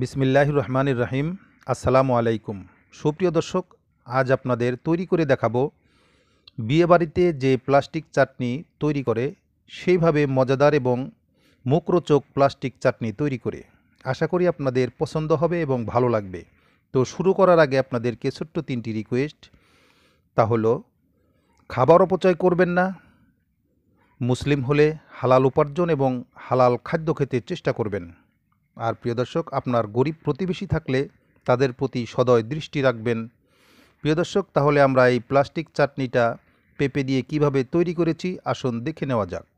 বিসমিল্লাহ রহমান রাহিম আসসালামু আলাইকুম সুপ্রিয় দর্শক আজ আপনাদের তৈরি করে দেখাবো বিয়েবাড়িতে যে প্লাস্টিক চাটনি তৈরি করে সেইভাবে মজাদার এবং মুখরোচক প্লাস্টিক চাটনি তৈরি করে আশা করি আপনাদের পছন্দ হবে এবং ভালো লাগবে তো শুরু করার আগে আপনাদেরকে ছোট্ট তিনটি রিকোয়েস্ট তা হলো খাবার অপচয় করবেন না মুসলিম হলে হালাল উপার্জন এবং হালাল খাদ্য খেতে চেষ্টা করবেন আর প্রিয় দর্শক আপনার গরিব প্রতিবেশী থাকলে তাদের প্রতি সদয় দৃষ্টি রাখবেন প্রিয় দর্শক তাহলে আমরা এই প্লাস্টিক চাটনিটা পেঁপে দিয়ে কিভাবে তৈরি করেছি আসুন দেখে নেওয়া যাক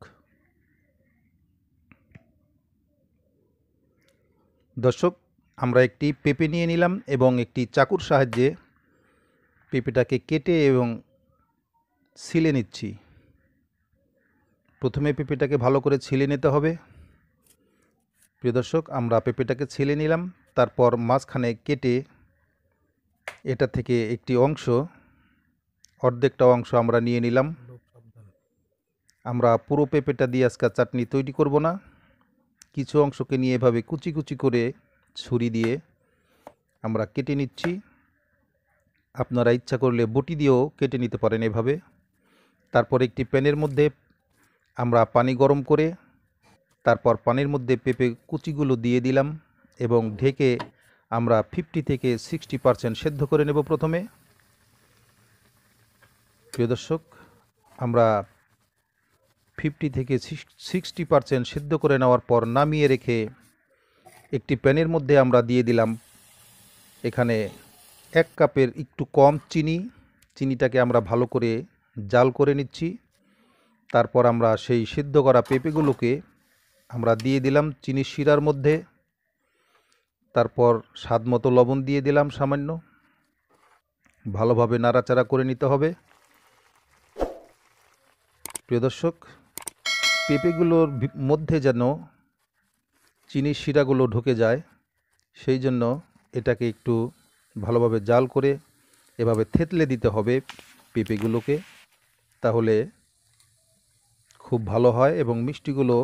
দর্শক আমরা একটি পেঁপে নিয়ে নিলাম এবং একটি চাকুর সাহায্যে পেঁপেটাকে কেটে এবং ছিলে নিচ্ছি প্রথমে পেঁপেটাকে ভালো করে ছিলে নিতে হবে প্রিয় দর্শক আমরা পেঁপেটাকে ছেলে নিলাম তারপর মাঝখানে কেটে এটা থেকে একটি অংশ অর্ধেকটা অংশ আমরা নিয়ে নিলাম আমরা পুরো পেঁপেটা দিয়ে আজকে চাটনি তৈরি করব না কিছু অংশকে নিয়ে এভাবে কুচি কুচি করে ছুরি দিয়ে আমরা কেটে নিচ্ছি আপনারা ইচ্ছা করলে বটি দিয়েও কেটে নিতে পারেন এভাবে তারপর একটি প্যানের মধ্যে আমরা পানি গরম করে তারপর পানির মধ্যে পেঁপে কুচিগুলো দিয়ে দিলাম এবং ঢেকে আমরা ফিফটি থেকে সিক্সটি পারসেন্ট সেদ্ধ করে নেব প্রথমে প্রিয় দর্শক আমরা ফিফটি থেকে সিক্সটি পারসেন্ট সেদ্ধ করে নেওয়ার পর নামিয়ে রেখে একটি প্যানের মধ্যে আমরা দিয়ে দিলাম এখানে এক কাপের একটু কম চিনি চিনিটাকে আমরা ভালো করে জাল করে নিচ্ছি তারপর আমরা সেই সিদ্ধ করা পেঁপেগুলোকে আমরা দিয়ে দিলাম চিনির শিরার মধ্যে তারপর স্বাদ মতো লবণ দিয়ে দিলাম সামান্য ভালোভাবে নাড়াচাড়া করে নিতে হবে প্রিয় দর্শক পেঁপেগুলোর মধ্যে যেন চিনির শিরাগুলো ঢুকে যায় সেই জন্য এটাকে একটু ভালোভাবে জাল করে এভাবে থেতলে দিতে হবে পেঁপেগুলোকে তাহলে খুব ভালো হয় এবং মিষ্টিগুলো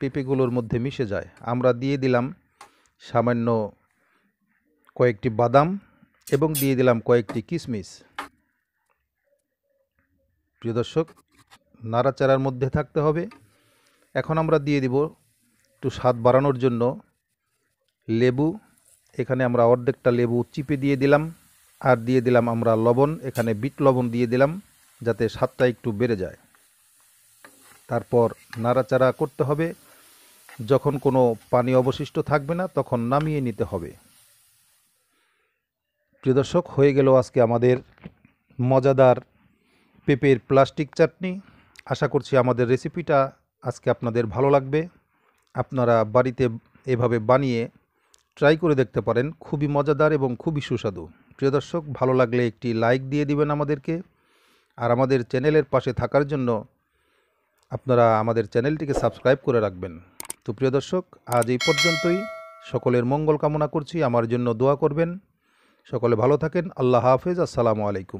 পেঁপেগুলোর মধ্যে মিশে যায় আমরা দিয়ে দিলাম সামান্য কয়েকটি বাদাম এবং দিয়ে দিলাম কয়েকটি কিশমিশ প্রিয় দর্শক নাড়াচাড়ার মধ্যে থাকতে হবে এখন আমরা দিয়ে দিব একটু স্বাদ বাড়ানোর জন্য লেবু এখানে আমরা অর্ধেকটা লেবু চিপে দিয়ে দিলাম আর দিয়ে দিলাম আমরা লবণ এখানে বিট লবণ দিয়ে দিলাম যাতে স্বাদটা একটু বেড়ে যায় তারপর নাড়াচাড়া করতে হবে যখন কোনো পানি অবশিষ্ট থাকবে না তখন নামিয়ে নিতে হবে প্রিয় দর্শক হয়ে গেল আজকে আমাদের মজাদার পেঁপের প্লাস্টিক চাটনি আশা করছি আমাদের রেসিপিটা আজকে আপনাদের ভালো লাগবে আপনারা বাড়িতে এভাবে বানিয়ে ট্রাই করে দেখতে পারেন খুবই মজাদার এবং খুবই সুস্বাদু প্রিয় দর্শক ভালো লাগলে একটি লাইক দিয়ে দিবেন আমাদেরকে আর আমাদের চ্যানেলের পাশে থাকার জন্য আপনারা আমাদের চ্যানেলটিকে সাবস্ক্রাইব করে রাখবেন তো প্রিয় দর্শক আজ এই পর্যন্তই সকলের মঙ্গল কামনা করছি আমার জন্য দোয়া করবেন সকলে ভালো থাকেন আল্লাহ হাফেজ আসসালামু আলাইকুম